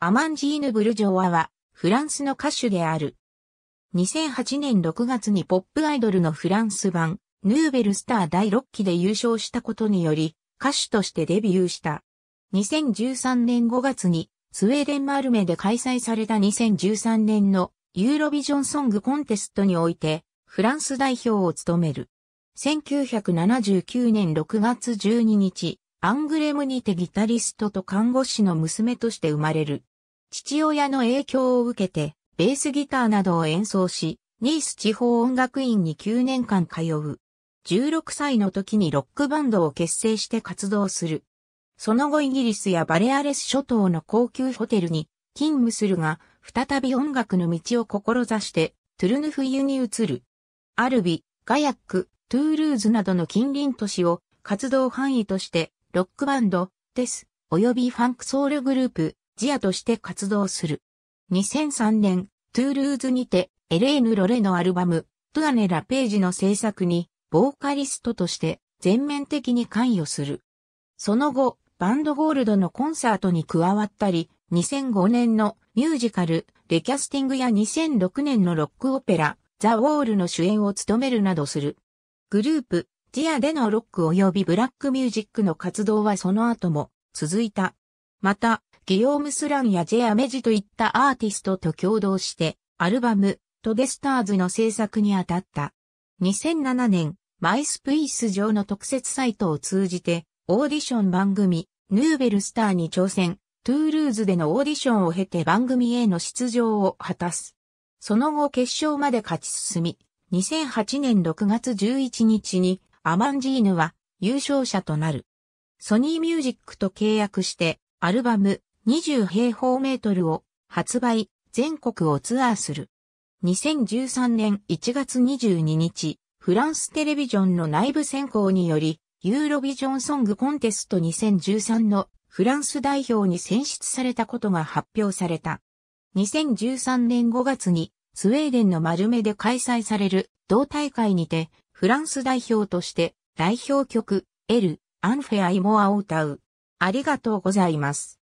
アマンジーヌ・ブルジョワは、フランスの歌手である。2008年6月にポップアイドルのフランス版、ヌーベルスター第6期で優勝したことにより、歌手としてデビューした。2013年5月に、スウェーデン・マルメで開催された2013年のユーロビジョンソングコンテストにおいて、フランス代表を務める。1979年6月12日、アングレムにてギタリストと看護師の娘として生まれる。父親の影響を受けて、ベースギターなどを演奏し、ニース地方音楽院に9年間通う。16歳の時にロックバンドを結成して活動する。その後イギリスやバレアレス諸島の高級ホテルに勤務するが、再び音楽の道を志して、トゥルヌフユに移る。アルビ、ガヤック、トゥールーズなどの近隣都市を活動範囲として、ロックバンド、です、及びファンクソウルグループ、ジアとして活動する。2003年、トゥールーズにて、エレーヌ・ロレのアルバム、トゥアネ・ラ・ページの制作に、ボーカリストとして全面的に関与する。その後、バンドゴールドのコンサートに加わったり、2005年のミュージカル、レキャスティングや2006年のロックオペラ、ザ・ウォールの主演を務めるなどする。グループ、ジアでのロック及びブラックミュージックの活動はその後も続いた。また、ギヨーム・スランやジェ・アメジといったアーティストと共同して、アルバム、トデスターズの制作に当たった。2007年、マイスプイス上の特設サイトを通じて、オーディション番組、ヌーベルスターに挑戦、トゥールーズでのオーディションを経て番組への出場を果たす。その後決勝まで勝ち進み、2008年6月11日にアマンジーヌは優勝者となる。ソニーミュージックと契約してアルバム20平方メートルを発売、全国をツアーする。2013年1月22日、フランステレビジョンの内部選考により、ユーロビジョンソングコンテスト2013のフランス代表に選出されたことが発表された。2013年5月にスウェーデンのマルメで開催される同大会にてフランス代表として代表曲エル・アンフェアイモアを歌う。ありがとうございます。